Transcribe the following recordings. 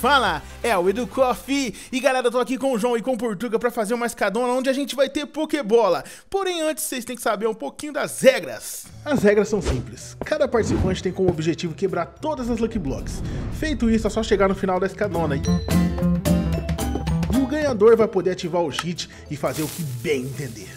fala é o Edu Coffee. E galera, eu tô aqui com o João e com o Portuga pra fazer uma escadona onde a gente vai ter Pokébola. Porém, antes vocês têm que saber um pouquinho das regras. As regras são simples. Cada participante tem como objetivo quebrar todas as Lucky Blocks. Feito isso, é só chegar no final da escadona e... E o ganhador vai poder ativar o cheat e fazer o que bem entender.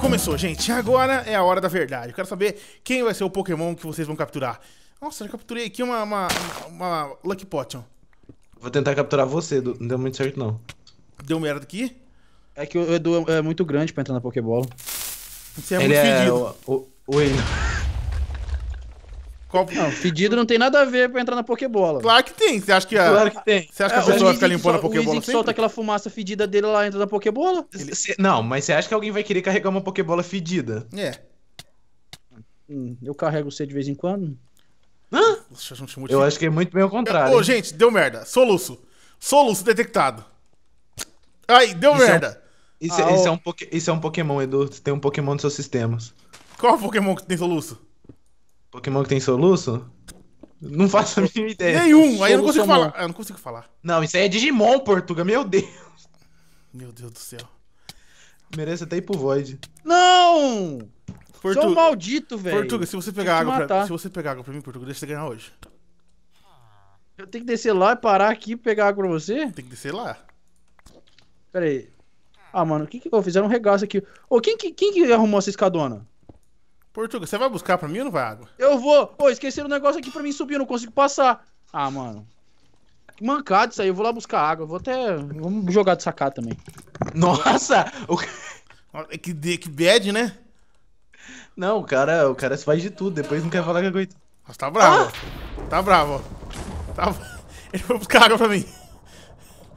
Começou, gente. Agora é a hora da verdade. Eu quero saber quem vai ser o Pokémon que vocês vão capturar. Nossa, eu capturei aqui uma, uma, uma Lucky Potion. Vou tentar capturar você, Edu. Não deu muito certo, não. Deu merda aqui? É que o Edu é, é muito grande pra entrar na Pokébola. Você é Ele muito é fedido. O, o, o Qual... Não, fedido não tem nada a ver pra entrar na Pokébola. Claro que tem. Você acha que a, claro que tem. Você acha que a é, pessoa vai ficar limpando a Pokébola? O Izzy solta aquela fumaça fedida dele lá dentro da Pokébola? Ele... Não, mas você acha que alguém vai querer carregar uma Pokébola fedida? É. Hum, eu carrego você de vez em quando. Hã? Eu acho que é muito bem ao contrário. Ô, oh, gente, deu merda. Soluço. Soluço detectado. Ai, deu isso é merda. É isso, ah, isso, é um isso é um Pokémon, Edu. Você tem um Pokémon nos seus sistemas. Qual é o Pokémon que tem soluço? Pokémon que tem soluço? Não faço a mínima ideia. Nenhum, aí eu não consigo é falar. Eu não consigo falar. Não, isso aí é Digimon, Portuga, meu Deus. Meu Deus do céu. Merece até ir pro Void. Não! Portu... Sou um maldito, velho. Portuga, se você pegar água matar. pra... se você pegar água pra mim, Portuga, deixa você ganhar hoje. Ah, eu tenho que descer lá e parar aqui e pegar água pra você? Tem que descer lá. Pera aí. Ah, mano, o que que eu fizeram um regaço aqui? Ô, quem que, quem que arrumou essa escadona? Portuga, você vai buscar pra mim ou não vai água? Eu vou. Ô, esqueceram um negócio aqui pra mim subir, eu não consigo passar. Ah, mano. Que mancado isso aí, eu vou lá buscar água. vou até. Vamos jogar de sacar também. Nossa! O... É que, que bad, né? Não, o cara, o cara faz de tudo, depois não quer falar que aguenta. Nossa, tá bravo. Ah! Tá bravo. Tá... Ele foi buscar água pra mim.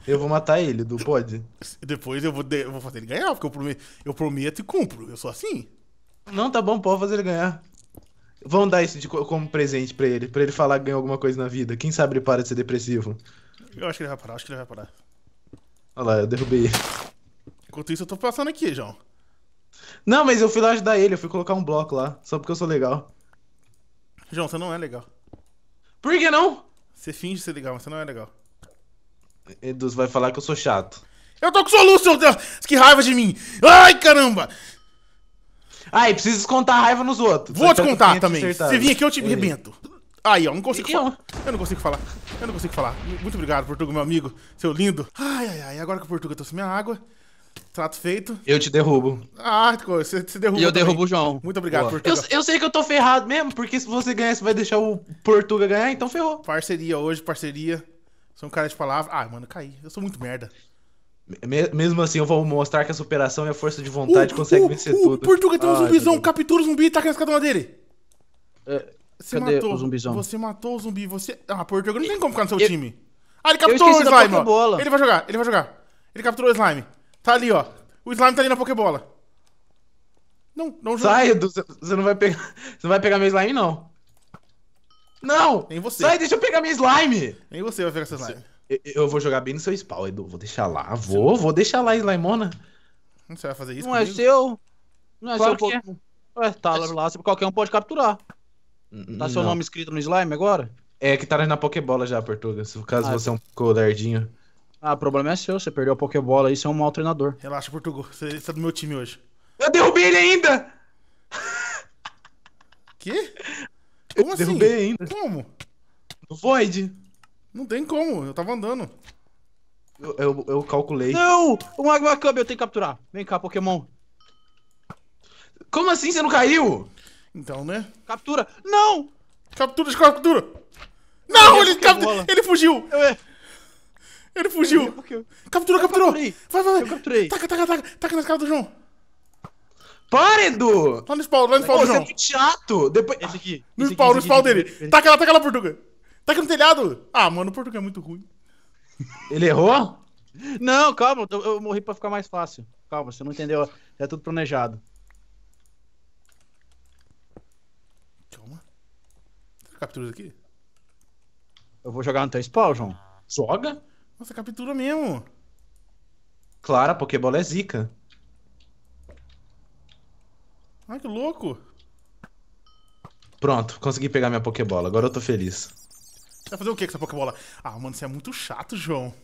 Eu vou matar ele, do pode. Depois eu vou, de... eu vou fazer ele ganhar, porque eu prometo, eu prometo e cumpro. Eu sou assim. Não, tá bom, pode fazer ele ganhar. Vamos dar isso de... como presente pra ele, pra ele falar que ganhou alguma coisa na vida. Quem sabe ele para de ser depressivo. Eu acho que ele vai parar, acho que ele vai parar. Olha lá, eu derrubei ele. Enquanto isso, eu tô passando aqui, João. Não, mas eu fui lá ajudar ele, eu fui colocar um bloco lá, só porque eu sou legal. João, você não é legal. Por que não? Você finge ser legal, mas você não é legal. Edus vai falar que eu sou chato. Eu tô com solução, meu Deus! Que raiva de mim! Ai, caramba! Ai, preciso descontar a raiva nos outros. Vou te contar também. Você vem vir aqui, eu te rebento. Aí, ó, não consigo eu... falar. Eu não consigo falar. Eu não consigo falar. Muito obrigado, Portugal, meu amigo. Seu lindo. Ai, ai, ai. Agora que o Portugal trouxe minha água, Trato feito. Eu te derrubo. Ah, você se derruba. E eu também. derrubo o João. Muito obrigado, Boa. Portugal. Eu, eu, sei que eu tô ferrado mesmo, porque se você ganhar, você vai deixar o Portuga ganhar, então ferrou. Parceria hoje, parceria. Sou um cara de palavra. Ah, mano, caí. Eu sou muito merda. Mesmo assim, eu vou mostrar que a superação e a força de vontade uh, conseguem uh, vencer uh, tudo. Portuga tem um ah, zumbizão, captura o zumbi e taca na escadona dele. É, você matou o zumbizão? Você matou o zumbi, você. Ah, Portuga não tem como ficar no seu eu, time. Ah, ele capturou o slime, ó. Bola. Ele vai jogar, ele vai jogar. Ele capturou o slime. Tá ali, ó. O slime tá ali na Pokébola. Não, não joga. Sai, Edu. Você não vai pegar. Você não vai pegar meu slime, não. Não! Nem você. Sai, deixa eu pegar meu slime! Nem você vai pegar seu slime. Eu, eu vou jogar bem no seu spawn, Edu. Vou deixar lá. Vou, vou deixar lá, Slimona. Não você vai fazer isso? Não é comigo? é seu. Não é claro seu Pokémon. É. Ué, tá é lá, qualquer um pode capturar. Tá seu não. nome escrito no slime agora? É que tá na Pokébola já, Portuga. Caso ah, você é um pouco ah, o problema é seu, você perdeu a Pokébola aí, você é um mau treinador. Relaxa, Portugal, você está do meu time hoje. Eu derrubei ele ainda! Quê? Como eu assim? Derrubei ainda. Como? No Void. Não tem como, eu tava andando. Eu, eu, eu calculei. Não! O Magma Cub eu tenho que capturar. Vem cá, Pokémon. Como assim você não caiu? Então, né? Captura! Não! Captura, captura! Não, ele, captura, ele fugiu! Eu... Ele fugiu. Capturou, eu capturou. Capturei. Vai, vai, vai. Eu capturei. Taca, taca, taca. Taca nas caras do João. Para, Edu! Lá no spawn, lá no spawn Pô, do João. Você é muito chato. Depois... Esse aqui. No spawn, aqui, no spawn dele. Aqui. Taca lá, taca lá, Portuga. Taca no telhado. Ah, mano, o Portuga é muito ruim. Ele errou? Não, calma. Eu, eu morri pra ficar mais fácil. Calma, você não entendeu. É tudo planejado. Calma. Será captura isso aqui? Eu vou jogar no teu spawn, João. Joga? Nossa, captura mesmo. Claro, a Pokébola é zica. Ai, que louco. Pronto, consegui pegar minha Pokébola. Agora eu tô feliz. Você vai fazer o que com essa Pokébola? Ah, mano, você é muito chato, João.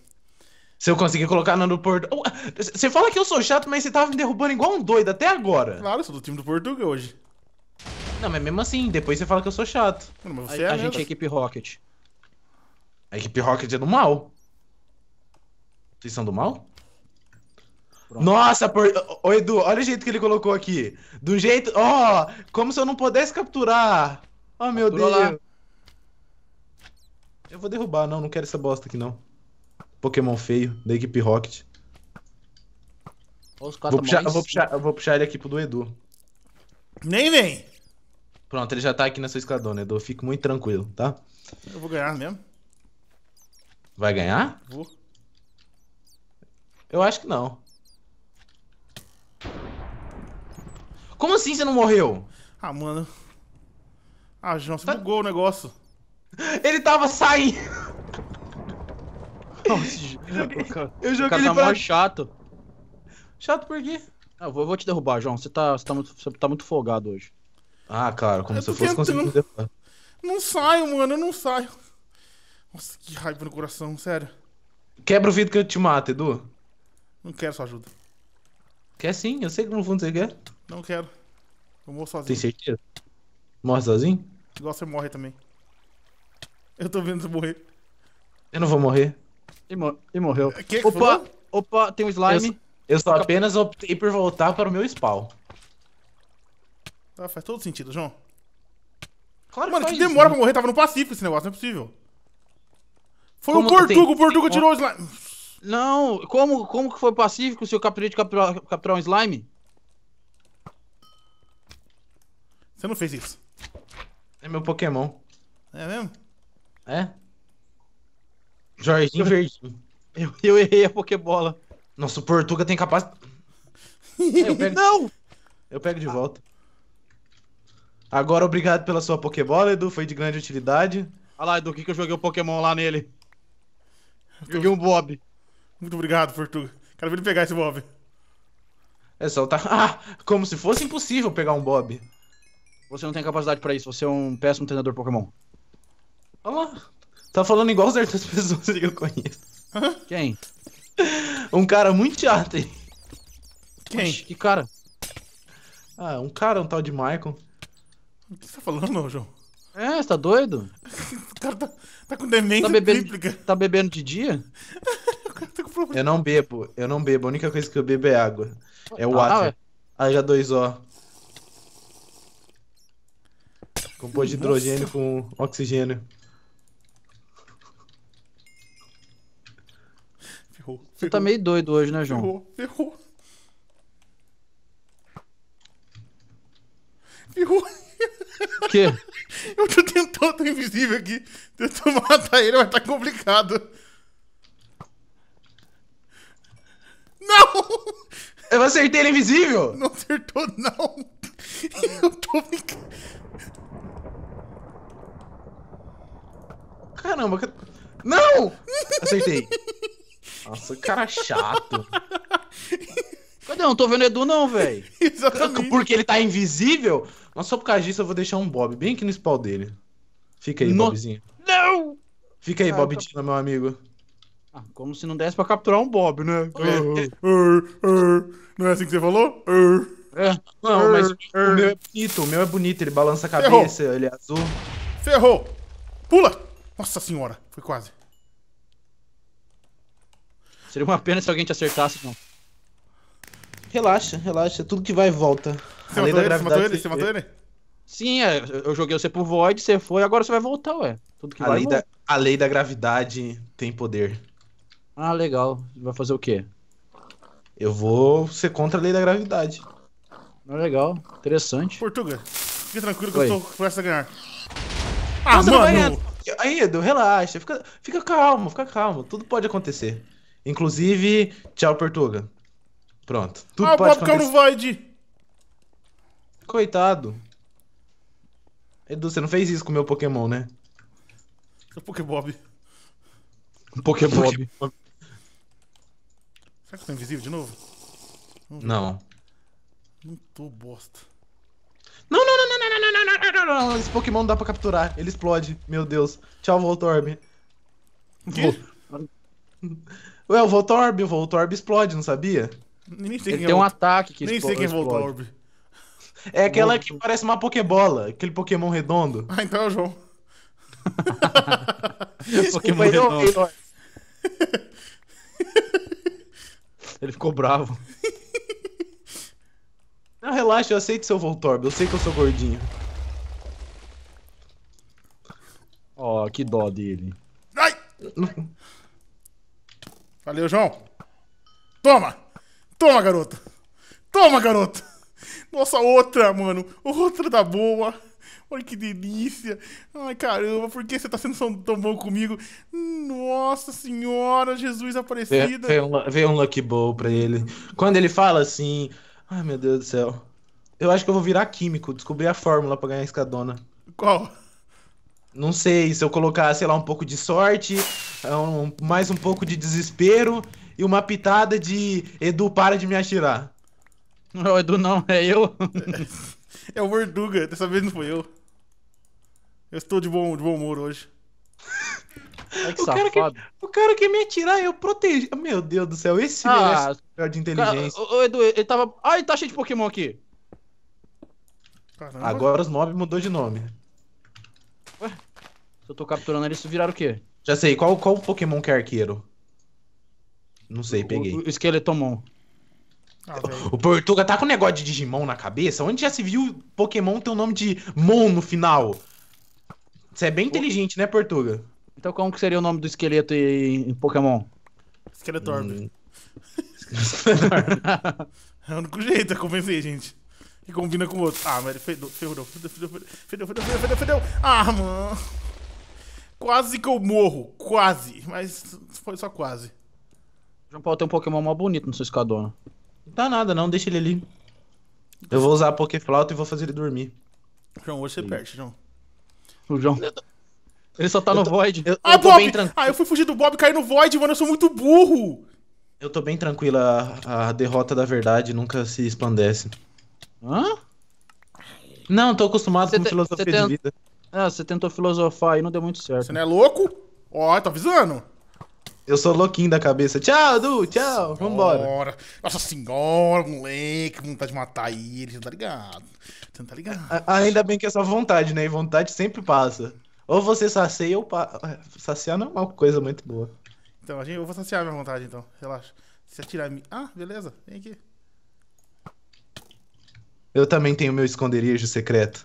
Se eu conseguir colocar no Porto, oh, Você fala que eu sou chato, mas você tava me derrubando igual um doido até agora. Claro, eu sou do time do Portugal hoje. Não, mas mesmo assim, depois você fala que eu sou chato. Mano, mas você a, é a gente é a equipe Rocket. A equipe Rocket é do mal. Vocês são do mal? Pronto. Nossa, por... Ô, Edu, olha o jeito que ele colocou aqui. Do jeito. Ó, oh, como se eu não pudesse capturar. Oh, meu Deus. Lá. Eu vou derrubar, não, não quero essa bosta aqui não. Pokémon feio, da equipe Rocket. Os vou puxar, vou, puxar, vou puxar ele aqui pro do Edu. Nem vem! Pronto, ele já tá aqui na sua escadona, Edu. Fico muito tranquilo, tá? Eu vou ganhar mesmo. Vai ganhar? Vou. Eu acho que não. Como assim você não morreu? Ah, mano. Ah, João, você tá... bugou o negócio. Ele tava saindo. Nossa, eu joguei, eu joguei tá ele pra... chato. Chato por quê? Ah, eu vou, eu vou te derrubar, João. Você tá, você, tá muito, você tá muito folgado hoje. Ah, cara, como se eu fosse conseguir me derrubar. Não saio, mano, eu não saio. Nossa, que raiva no coração, sério. Quebra o vidro que eu te mato, Edu. Não quero sua ajuda. Quer sim, eu sei que no fundo você quer. Não quero. Eu morro sozinho. Tem certeza? Morre sozinho? Igual você morre também. Eu tô vendo você morrer. Eu não vou morrer. E, mo e morreu. Que que opa, falou? opa, tem um slime. Eu, eu só apenas optei por voltar para o meu spawn. Ah, faz todo sentido, João. Claro Mano, que, que demora isso, né? pra morrer, tava no Pacífico esse negócio, não é possível. Foi Como o Portugo, tem... o Portugo tirou o slime. Não, como, como que foi pacífico se eu capturei de capturar, capturar um slime? Você não fez isso. É meu Pokémon. É mesmo? É. Jorginho Verdinho. Eu, eu errei a Pokébola. Nossa, o Portuga tem capacidade. é, não! Eu pego de volta. Agora, obrigado pela sua Pokébola, Edu. Foi de grande utilidade. Olha lá, Edu, o que, que eu joguei o Pokémon lá nele? Joguei um Bob. Muito obrigado, Fortuga. Quero ver ele pegar esse Bob. É só tá. Ah, como se fosse impossível pegar um Bob. Você não tem capacidade pra isso, você é um péssimo treinador Pokémon. Olha lá. Tá falando igual certas pessoas que eu conheço. Hã? Quem? Um cara muito chato aí. Quem? Oxe, que cara? Ah, um cara, um tal de Michael. O que você tá falando, João? É, você tá doido? o cara tá, tá com demência tá bebendo, triplica. Tá bebendo de dia? cara tá com problema. Eu não bebo, eu não bebo. A única coisa que eu bebo é água. É o ah, H2O. Compor de hidrogênio Nossa. com oxigênio. Ferrou, ferrou. Você tá meio doido hoje, né, João? Ferrou, ferrou. Ferrou. O quê? Eu tô tentando, tô invisível aqui. Tentando matar ele, mas tá complicado. Não! Eu acertei ele é invisível? Não acertou, não. Eu tô ficando... Caramba, não! Acertei. Nossa, cara chato. Cadê? Eu não tô vendo o Edu, não, velho. Exatamente. Porque ele tá invisível? Mas só por causa disso eu vou deixar um Bob bem aqui no spawn dele. Fica aí, no... Bobzinho. Não! Fica aí, ah, Bob Bobzinho, tá. meu amigo. Ah, como se não desse pra capturar um Bob, né? não é assim que você falou? É, não, mas o meu é bonito, o meu é bonito, ele balança a cabeça, Ferrou. ele é azul. Ferrou! Pula! Nossa senhora, foi quase. Seria uma pena se alguém te acertasse, não. Relaxa, relaxa, tudo que vai volta. Você, matou ele? É você matou ele? Você matou ele? Sim, é, eu joguei você pro Void, você foi, agora você vai voltar, ué. Tudo que a, vai lei da, a lei da gravidade tem poder. Ah, legal. Vai fazer o quê? Eu vou ser contra a lei da gravidade. Ah, legal. Interessante. Portuga, fique tranquilo que Oi. eu tô prestes a ganhar. Ah, Nossa, mano! Aí, Edu, relaxa. Fica, fica calmo, fica calmo. Tudo pode acontecer. Inclusive, tchau, Portuga. Pronto. Tudo ah, pode o acontecer. Carvalho. Coitado. Edu, você não fez isso com o meu Pokémon, né? É o Pokébob. Pokébob. Será que eu tô invisível de novo? Não. Não tô bosta. Não, não, não, não, não, não, não, não, não, não, não. Esse Pokémon não dá pra capturar. Ele explode. Meu Deus. Tchau, Voltorb. Ué, o Voltorb, o Voltorb explode, não sabia? Nem sei Ele quem é tem um ataque que explode. Nem sei quem é Voltorb. É aquela que parece uma Pokébola, aquele Pokémon redondo. Ah, então é o João. Pokémon redondo. Ele ficou bravo. Não, relaxa, eu aceito seu Voltorb. Eu sei que eu sou gordinho. Ó, oh, que dó dele. Ai! Valeu, João. Toma! Toma, garoto! Toma, garoto! Nossa, outra, mano. Outra da boa. Olha que delícia. Ai, caramba, por que você tá sendo tão bom comigo? Nossa Senhora, Jesus Aparecida. Vem um, vê um Lucky Bowl pra ele. Quando ele fala assim, ai meu Deus do céu. Eu acho que eu vou virar químico, descobrir a fórmula pra ganhar a escadona. Qual? Não sei, se eu colocar, sei lá, um pouco de sorte, é um, mais um pouco de desespero e uma pitada de Edu, para de me atirar. Não é o Edu, não, é eu. É, o Verduga, dessa vez não fui eu. Eu estou de bom, de bom humor hoje. É que o, cara que, o cara me atirar, eu proteger. Meu Deus do céu, esse ah, é de inteligência. Cara, o, Edu, ele tava. Ah, tá cheio de Pokémon aqui. Caramba. Agora os mobs mudou de nome. Ué? Se eu tô capturando eles, viraram o quê? Já sei, qual, qual Pokémon que é arqueiro? Não sei, peguei. O, o Ah, o Portuga tá com um negócio de Digimon na cabeça? Onde já se viu Pokémon ter o nome de Mon no final? Você é bem inteligente, né, Portuga? Então como que seria o nome do esqueleto em, Pokémon? Skeletorb. Hum. é o único jeito, é convencer, gente. E combina com o outro. Ah, mas ele fedeu, ferrou, fedeu, fedeu, fedeu, fedeu, fedeu, fedeu, fedeu. Ah, mano. Quase que eu morro, quase. Mas foi só quase. João Paulo tem um Pokémon mó bonito no seu escadona. Não tá nada não, deixa ele ali. Então eu vou usar a Pokéflauta e vou fazer ele dormir. João, hoje você perde, João. O João. Ele só tá no Void. Eu, ah, eu Bob! Bem ah, eu fui fugir do Bob e caí no Void, mano. Eu sou muito burro! Eu tô bem tranquila. A, derrota da verdade nunca se expandece. Hã? Não, tô acostumado cê com te, filosofia de vida. Ah, você tentou filosofar e não deu muito certo. Você não é louco? Ó, oh, tá avisando. Eu sou louquinho da cabeça. Tchau, Du, tchau. Senhora. Vambora. Nossa senhora, moleque, vontade de matar ele, você tá ligado? Você não tá ligado? A, ainda bem que é só vontade, né? E vontade sempre passa. Ou você sacia ou pa... É, saciar não é uma coisa muito boa. Então, a gente, eu vou saciar minha vontade, então. Relaxa. Se atirar em Ah, beleza. Vem aqui. Eu também tenho meu esconderijo secreto.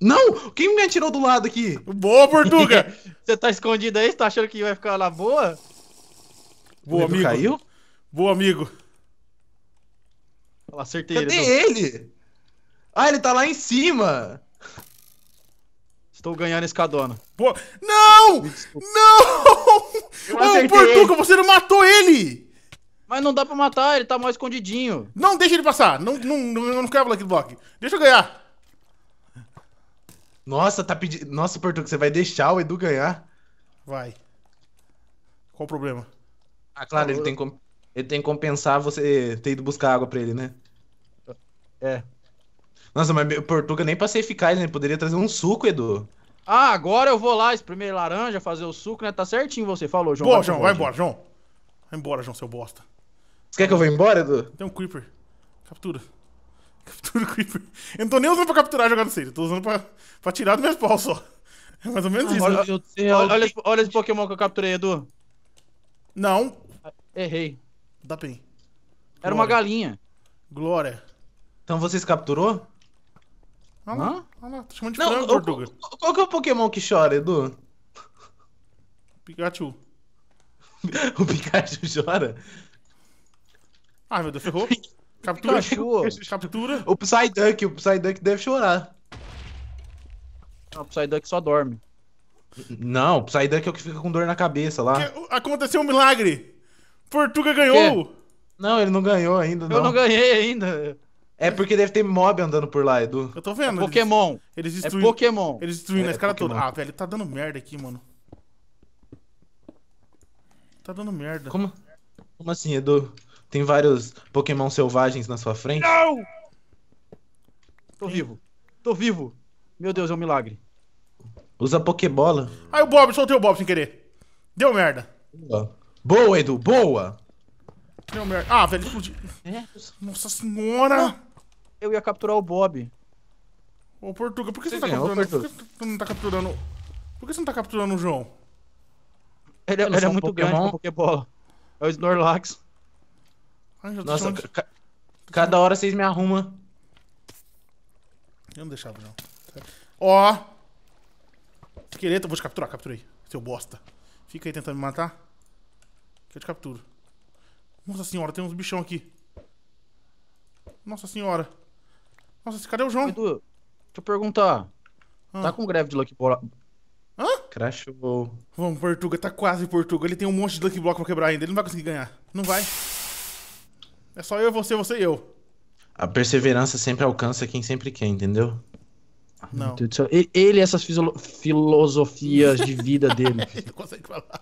Não! Quem me atirou do lado aqui? Boa, Portuga! você tá escondido aí? Você tá achando que vai ficar lá boa? Boa, amigo. Caiu? Boa, amigo. Fala certeza. acertei Cadê ele, então. ele? Ah, ele tá lá em cima! Estou ganhando escadona. Pô. Não! Não! Ô, não, Portuga, você não matou ele! Mas não dá pra matar, ele tá mal escondidinho. Não, deixa ele passar. Não, não, não, não quero aqui do bloco. Deixa eu ganhar. Nossa, tá pedindo. Nossa, Portugal, você vai deixar o Edu ganhar? Vai. Qual o problema? Ah, claro, ele tem, com... ele tem que compensar você ter ido buscar água pra ele, né? É. Nossa, mas o Portuga nem pra ser eficaz, né? poderia trazer um suco, Edu. Ah, agora eu vou lá espremer laranja, fazer o suco, né? Tá certinho você falou, João. Boa, vai João, vai embora, João. Vai embora, João, seu bosta. Você quer que eu vá embora, Edu? Tem um Creeper. Captura. Captura o Creeper. Eu não tô nem usando pra capturar jogando Seed, eu tô usando pra, pra tirar do meu pau só. É mais ou menos ah, isso. Olha, né? eu, eu, olha, olha, olha esse Pokémon que eu capturei, Edu. Não. Errei. Dá pen. Era uma galinha. Glória. Então vocês capturou? Olha lá, olha lá, tô chamando de não, frango, Portuga. Qual, qual que é o Pokémon que chora, Edu? Pikachu. o Pikachu chora? Ai, meu Deus, ferrou. Captura. Captura. O Psyduck, o Psyduck deve chorar. Não, o Psyduck só dorme. Não, o Psyduck é o que fica com dor na cabeça lá. Que... Aconteceu um milagre. Portuga ganhou. Que? Não, ele não ganhou ainda, não. Eu não ganhei ainda. É porque deve ter mob andando por lá, Edu. Eu tô vendo. É Pokémon. Eles, eles é destruindo. É Pokémon. Eles destruindo é, a toda. Ah, velho, tá dando merda aqui, mano. Tá dando merda. Como? Como assim, Edu? Tem vários Pokémon selvagens na sua frente. Não! Tô vivo. Tô vivo. Meu Deus, é um milagre. Usa Pokébola. Ai, ah, o Bob, soltei o Bob sem querer. Deu merda. Boa, Edu, boa! Deu merda. Ah, velho, explodiu. É? Nossa senhora! Eu ia capturar o Bob. Ô, Portuga, por que você, você, não, tá ganhou, capturando... por que você não tá capturando... Por que você não tá capturando o João? Ele, é, ele, é, um muito Pokémon. grande com Pokébola. É o Snorlax. Ai, Nossa, de... cada hora vocês me arrumam. Eu não deixava, não. Ó! Esqueleto, eu vou te capturar, capturei. Seu bosta. Fica aí tentando me matar. Que eu te capturo. Nossa senhora, tem uns bichão aqui. Nossa senhora. Nossa, cadê é o João? Edu, deixa eu perguntar. Ah. Tá com greve de Lucky Block? Hã? Crashou. Vamos, Portuga, tá quase Portuga. Ele tem um monte de Lucky Block pra quebrar ainda. Ele não vai conseguir ganhar. Não vai. É só eu, você, você e eu. A perseverança sempre alcança quem sempre quer, entendeu? Não. Ele e essas filosofias de vida dele. Não consegue falar.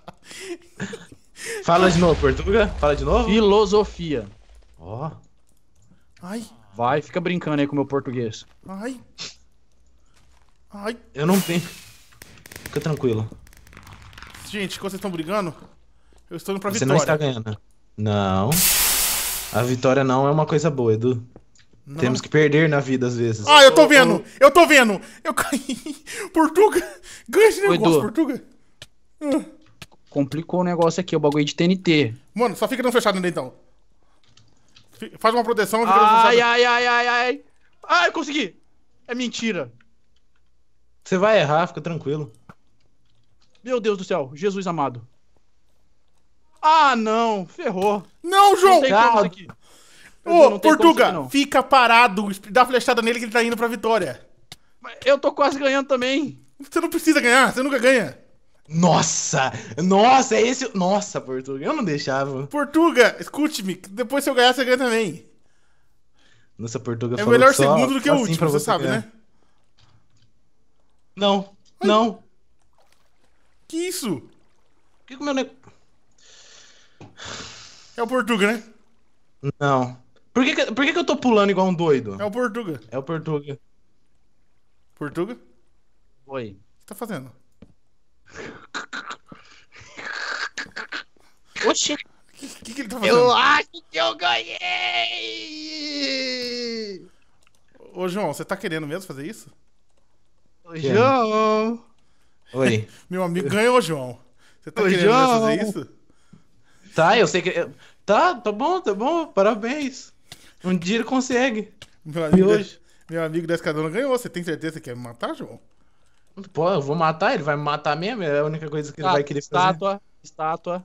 Fala de novo, Portuga. Fala de novo. Filosofia. Ó. Oh. Ai. Vai, fica brincando aí com o meu português. Ai. Ai. Eu não tenho. Fica tranquilo. Gente, quando vocês estão brigando, eu estou indo pra Você vitória. Você não está ganhando. Não. A vitória não é uma coisa boa, Edu. Não. Temos que perder na vida às vezes. Ah, eu tô vendo! Eu tô vendo! Eu caí! Portuga! Ganha esse negócio, Edu. Portuga! Hum. Complicou o negócio aqui, o bagulho de TNT. Mano, só fica não fechado ainda então. faz uma proteção. ai, ai, ai, ai, ai. Ah, ai, eu consegui! É mentira. Você vai errar, fica tranquilo. Meu Deus do céu, Jesus amado. Ah, não, ferrou. Não, João! Não tem como aqui. Ô, Portuga, fica parado, dá flechada nele que ele tá indo pra vitória. Eu tô quase ganhando também. Você não precisa ganhar, você nunca ganha. Nossa! Nossa, é esse. Nossa, Portuga, eu não deixava. Portuga, escute-me, depois se eu ganhar, você ganha também. Nossa, Portuga É melhor segundo do que o assim último, você, você sabe, ganhar. né? Não, Ai. não. Que isso? Que o meu negócio. É o Portuga, né? Não. Por que, que, por que, que eu tô pulando igual um doido? É o Portuga. É o Portuga. Portuga? Oi. O que você tá fazendo? Oxi. O que, que, que ele tá fazendo? Eu acho que eu ganhei! Ô, João, você tá querendo mesmo fazer isso? Ô, João! Oi. Meu amigo ganhou, João. Você tá Ô, querendo João. mesmo fazer isso? Tá, eu sei que. Eu, Tá, tá bom, tá bom, parabéns. Um dia ele consegue. Meu amigo, e hoje? meu amigo da Escadona ganhou, você tem certeza que quer me matar, João? Pô, eu vou matar, ele vai me matar mesmo, é a única coisa que ele ah, vai querer fazer. Estátua, estátua,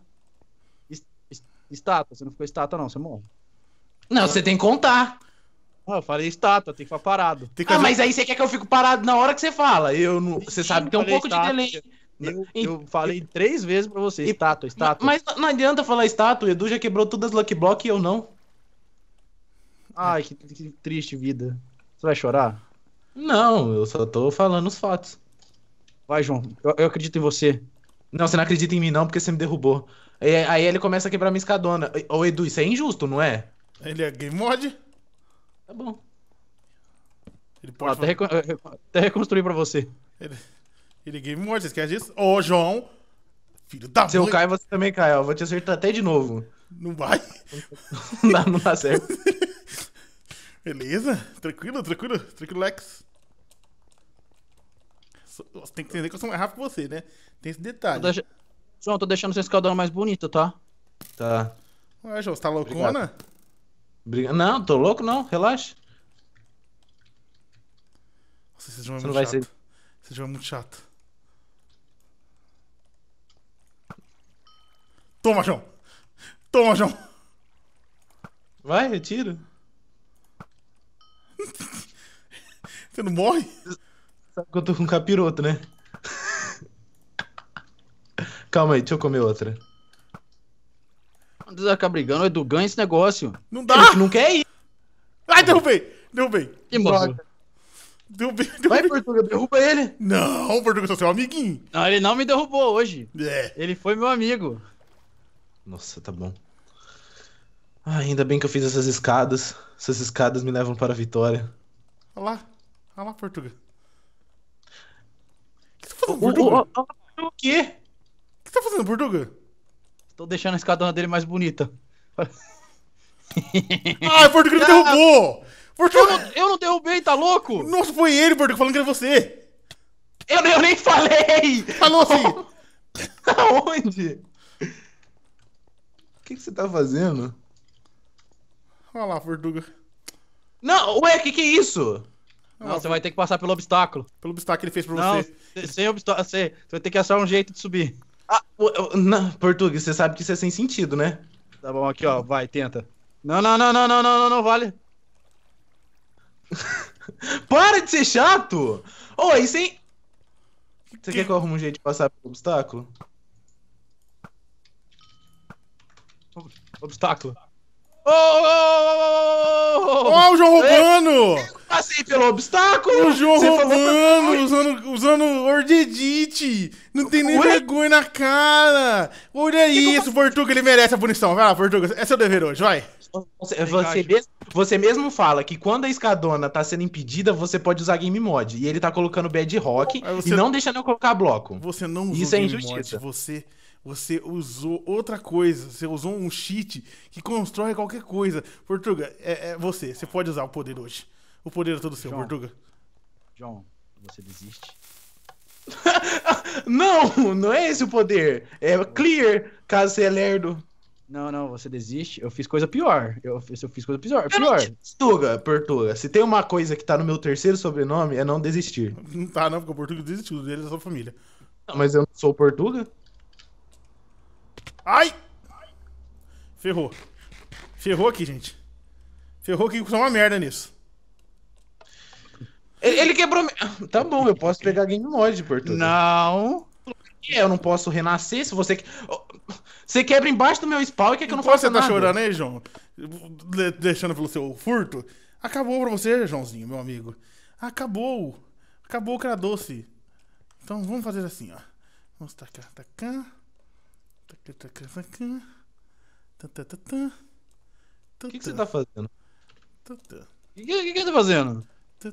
estátua, você não ficou estátua não, você morre. Não, você tem que contar. Ah, eu falei estátua, tem que ficar parado. Que ah, fazer... mas aí você quer que eu fique parado na hora que você fala. Eu não... Você sabe que tem um pouco estátua. de delay. Né? Eu, eu falei três vezes pra você, estátua, estátua. Mas não adianta falar estátua, Edu já quebrou todas as Lucky Block e eu não. Ai, que, que triste vida. Você vai chorar? Não, eu só tô falando os fatos. Vai, João, eu, eu acredito em você. Não, você não acredita em mim não, porque você me derrubou. Aí, é, aí ele começa a quebrar minha escadona. Ô, Edu, isso é injusto, não é? Ele é game mod? Tá bom. Ele pode... até, até reconstruir pra você. Ele... Ele me more, você esquece disso? Ô, João, filho da Se mãe. eu caio, você também cai, ó. Vou te acertar até de novo. Não vai. não, dá, não dá certo. Beleza? Tranquilo, tranquilo, tranquilo, Lex. Você tem que entender que eu sou mais rápido que você, né? Tem esse detalhe. Tô deixa... João, tô deixando seu escaldão mais bonito, tá? Tá. Ué, João, você tá loucona? Obrigado. Não, tô louco não, relaxa. Nossa, esse João é muito chato. Ser... Esse João é muito chato. Toma, João. Toma, João. Vai, retira. Você não morre? Sabe que eu tô com capiroto, né? Calma aí, deixa eu comer outra. Não precisa ficar brigando, Edu. Ganha esse negócio. Não dá. gente não quer ir. Ai, derrubei. Derrubei. Que morreu. Derrubei, derrubei. Vai, Portuga, derruba ele. Não, Portuga, sou seu amiguinho. Não, ele não me derrubou hoje. É. Ele foi meu amigo. Nossa, tá bom. Ah, ainda bem que eu fiz essas escadas. Essas escadas me levam para a vitória. Olha lá. Olha lá, Portuga. O que você tá fazendo, Portuga? O, o, o quê? O que você tá fazendo, Portuga? Estou deixando a escadona dele mais bonita. ah, Portuga me derrubou! Portuga... Eu, não, eu não derrubei, tá louco? Nossa, foi ele, Portuga, falando que era você. Eu, eu nem falei! Falou assim. Aonde? que, que você tá fazendo? Olha lá, Fortuga. Não, ué, que que é isso? Não, você vai ter que passar pelo obstáculo. Pelo obstáculo que ele fez pra não, você. Não, sem obstáculo, você, você vai ter que achar um jeito de subir. Ah, não, você sabe que isso é sem sentido, né? Tá bom, aqui ó, vai, tenta. Não, não, não, não, não, não, não, não vale. Para de ser chato! Ô, oh, Você que... quer é? que eu arrume um jeito de passar pelo obstáculo? Obstáculo. Oh, oh, oh, oh, o João Romano! Eu passei pelo obstáculo! O João Romano usando, usando ordedite! Não tem nem vergonha na cara! Olha isso, Fortuga, ele merece a punição. Vai lá, Fortuga, é seu dever hoje, vai! Você, mesmo, você mesmo fala que quando a escadona tá sendo impedida, você pode usar game mod. E ele tá colocando bedrock e não deixando eu colocar bloco. Você não usa Isso é injustiça. você você usou outra coisa, você usou um cheat que constrói qualquer coisa. Portuga, é, é você, você pode usar o poder hoje. O poder é todo seu, John, Portuga. John, você desiste? não, não é esse o poder. É clear, caso você é lerdo. Não, não, você desiste. Eu fiz coisa pior. Eu, eu fiz coisa pior. pior. Portuga, Portuga, se tem uma coisa que tá no meu terceiro sobrenome, é não desistir. Não tá, não, porque o Portuga desistiu dele da sua família. Não, mas eu não sou Portuga? Ai! Ferrou. Ferrou aqui, gente. Ferrou aqui, custou uma merda nisso. Ele, ele quebrou. Tá bom, eu posso pegar Game Mod, Portugal. Não. Eu não posso renascer se você. Você quebra embaixo do meu spawn e quer que eu não faça você tá nada. Você tá chorando aí, João? Deixando pelo seu furto? Acabou pra você, Joãozinho, meu amigo. Acabou. Acabou o doce. Então vamos fazer assim, ó. Vamos tacar, tacar. O que, que você tá fazendo? O que, que, que tá fazendo?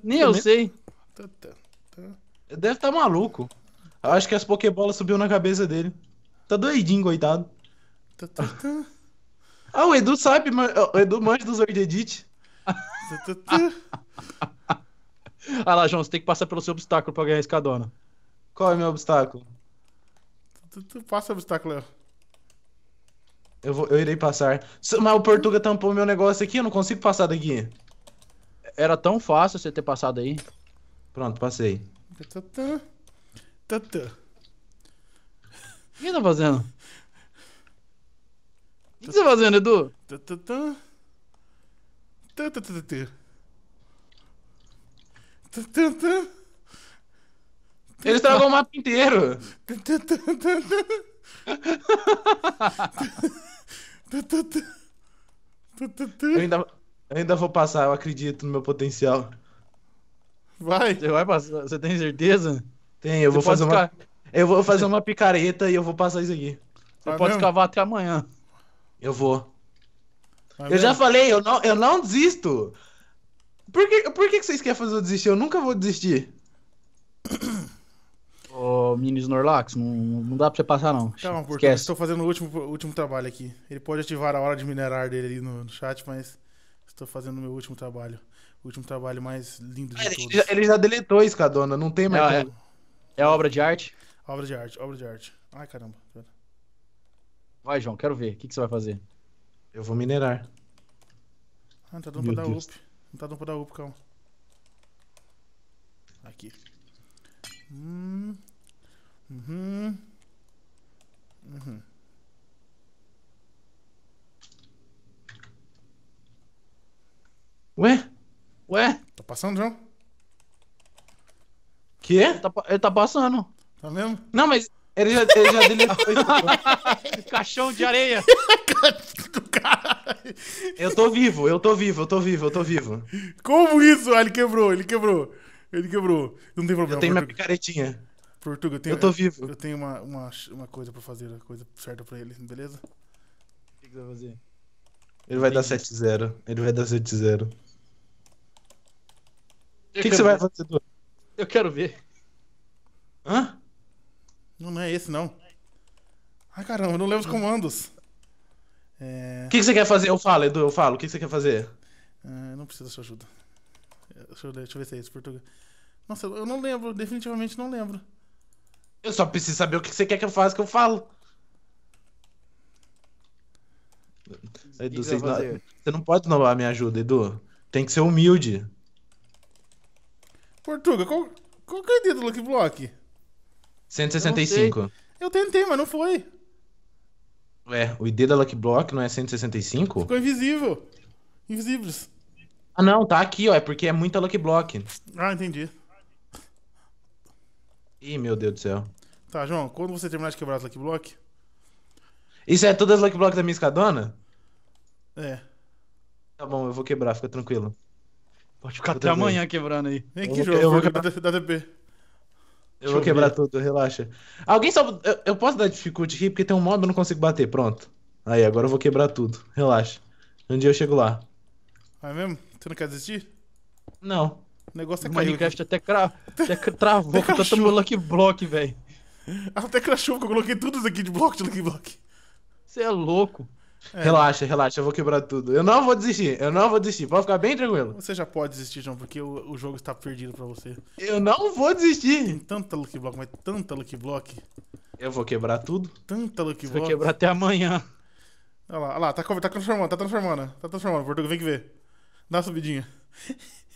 Nem eu sei. Deve tá maluco. Acho que as pokebolas subiu na cabeça dele. Tá doidinho, coitado. Ah, o Edu sabe, o Edu manja dos Ordedit. ah lá, João, você tem que passar pelo seu obstáculo pra ganhar a escadona. Qual é o meu obstáculo? Tu, passa o obstáculo, Léo. Eu, vou, eu irei passar. Mas o Portuga tampou meu negócio aqui, eu não consigo passar daqui. Era tão fácil você ter passado aí. Pronto, passei. Tatã. Tatã. O que tá fazendo? O que você tá fazendo, Edu? Tatã. Tatã. Tatã. Ele estragou o mapa inteiro. Eu ainda, eu ainda vou passar, eu acredito no meu potencial. Vai. Você vai passar, você tem certeza? Tem, eu você vou fazer uma. Eu vou fazer uma picareta e eu vou passar isso aqui. Você vai pode escavar cavar até amanhã. Eu vou. Vai eu mesmo? já falei, eu não, eu não desisto. Por que, por que vocês querem fazer eu desistir? Eu nunca vou desistir. mini Snorlax, não, não dá pra você passar, não. Calma, tá, porque eu estou fazendo o último, último trabalho aqui. Ele pode ativar a hora de minerar dele ali no, no chat, mas estou fazendo o meu último trabalho. O último trabalho mais lindo de ah, todos. Ele já, deletou isso, cadona. não tem mais. Ah, é, é, é, obra de arte? Obra de arte, obra de arte. Ai, caramba. Vai, João, quero ver. O que, que você vai fazer? Eu vou minerar. Ah, não tá dando meu pra dar Deus. up. Não tá dando pra dar up, calma. Aqui. Hum, Uhum. Uhum. Ué? Ué? Tá passando, João? Que? Ele tá, ele tá passando. Tá mesmo? Não, mas ele já, ele já deletou. Caixão de areia. Eu tô vivo, eu tô vivo, eu tô vivo, eu tô vivo. Como isso? Ah, ele quebrou, ele quebrou. Ele quebrou. Não tem problema. Eu tenho minha picaretinha. Portuga, eu, tenho, eu tô vivo. Eu, tenho uma, uma, uma coisa pra fazer, a coisa certa pra ele, beleza? O que, que você vai fazer? Ele vai Entendi. dar 7-0. Ele vai dar 7-0. O que, que você ver. vai fazer, Du? Eu quero ver. Hã? Não, não é esse, não. Ai, caramba, eu não lembro os comandos. É... O que, que você quer fazer? Eu falo, Edu, eu falo. O que, que você quer fazer? Ah, não preciso da sua ajuda. É, deixa eu, deixa eu ver se é esse, Portugal. Nossa, eu não lembro, definitivamente não lembro. Eu só preciso saber o que você quer que eu faça, que eu falo. Edu, você não, você não pode inovar minha ajuda, Edu. Tem que ser humilde. Portuga, qual, qual que é o ID do Lucky Block? 165. Eu, eu tentei, mas não foi. Ué, o ID da Lucky Block não é 165? Ficou invisível. Invisíveis. Ah, não, tá aqui, ó. É porque é muita Lucky Block. Ah, entendi. Ih, meu Deus do céu. Tá, João, quando você terminar de quebrar as Lucky Block. Isso é todas as Lucky Block da minha escadona? É. Tá bom, eu vou quebrar, fica tranquilo. Pode ficar até amanhã quebrando aí. Vem aqui, João, eu vou quebrar da TP. Eu vou quebrar tudo, relaxa. Alguém só. Eu, eu posso dar dificuldade aqui porque tem um mob eu não consigo bater. Pronto. Aí, agora eu vou quebrar tudo. Relaxa. Um dia eu chego lá. Ah, é mesmo? Você não quer desistir? Não. O negócio é o Minecraft até, cra... até travou até com tanto Lucky Block, velho. Até crashou, porque eu coloquei tudo isso aqui de bloco de Lucky Block. Você é louco. É. Relaxa, relaxa, eu vou quebrar tudo. Eu não vou desistir, eu não vou desistir. Pode ficar bem tranquilo. Você já pode desistir, João, porque o, o jogo está perdido para você. Eu não vou desistir. Tem tanta Lucky Block, mas tanta Lucky Block. Eu vou quebrar tudo. Tanta Lucky Block. Vou quebrar até amanhã. Olha lá, olha lá tá, tá transformando, tá transformando. Tá transformando, Portugal, vem que ver. Dá uma subidinha.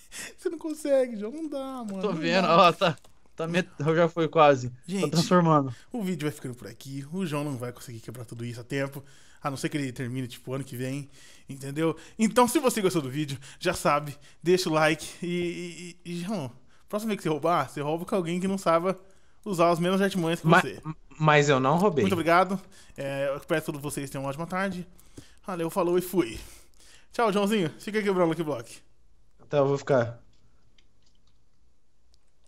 Você não consegue, João. Não dá, mano. tô vendo, ó, tá. Tá met... Já foi quase. Tá Gente, tá transformando. O vídeo vai ficando por aqui. O João não vai conseguir quebrar tudo isso a tempo. A não ser que ele termine, tipo, ano que vem. Entendeu? Então, se você gostou do vídeo, já sabe, deixa o like. E, e, e João, próxima vez que você roubar, você rouba com alguém que não saiba usar os mesmos artimanhas que mas, você. Mas eu não roubei. Muito obrigado. É, eu espero que todos vocês tenham uma ótima tarde. Valeu, falou e fui. Tchau, Joãozinho. Fica quebrando o Lucky Block. Tá, eu vou ficar.